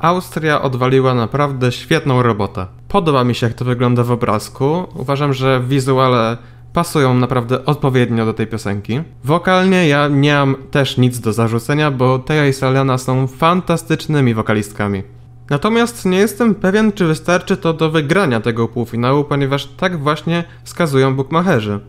Austria odwaliła naprawdę świetną robotę. Podoba mi się jak to wygląda w obrazku. Uważam, że wizuale pasują naprawdę odpowiednio do tej piosenki. Wokalnie ja nie mam też nic do zarzucenia, bo Teja i Saliana są fantastycznymi wokalistkami. Natomiast nie jestem pewien, czy wystarczy to do wygrania tego półfinału, ponieważ tak właśnie wskazują bukmacherzy.